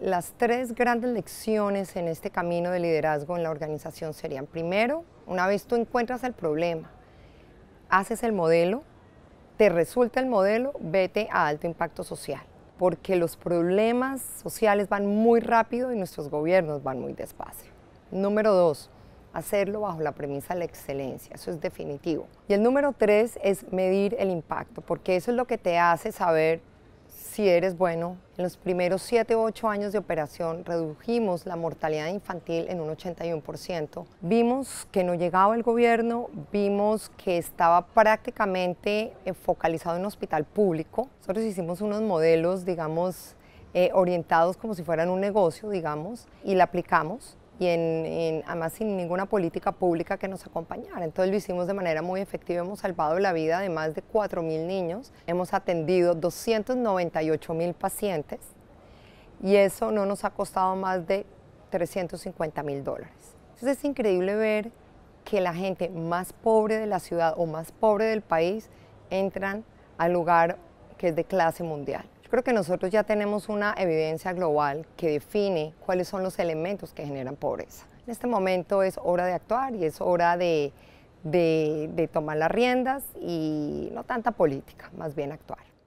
Las tres grandes lecciones en este camino de liderazgo en la organización serían, primero, una vez tú encuentras el problema, haces el modelo, te resulta el modelo, vete a alto impacto social, porque los problemas sociales van muy rápido y nuestros gobiernos van muy despacio. Número dos, hacerlo bajo la premisa de la excelencia, eso es definitivo. Y el número tres es medir el impacto, porque eso es lo que te hace saber si eres bueno, en los primeros 7 u 8 años de operación redujimos la mortalidad infantil en un 81%. Vimos que no llegaba el gobierno, vimos que estaba prácticamente eh, focalizado en un hospital público. Nosotros hicimos unos modelos, digamos, eh, orientados como si fueran un negocio, digamos, y la aplicamos y en, además sin ninguna política pública que nos acompañara. Entonces lo hicimos de manera muy efectiva, hemos salvado la vida de más de 4.000 niños, hemos atendido 298.000 pacientes y eso no nos ha costado más de 350 mil dólares. Entonces es increíble ver que la gente más pobre de la ciudad o más pobre del país entran al lugar que es de clase mundial creo que nosotros ya tenemos una evidencia global que define cuáles son los elementos que generan pobreza. En este momento es hora de actuar y es hora de tomar las riendas y no tanta política, más bien actuar.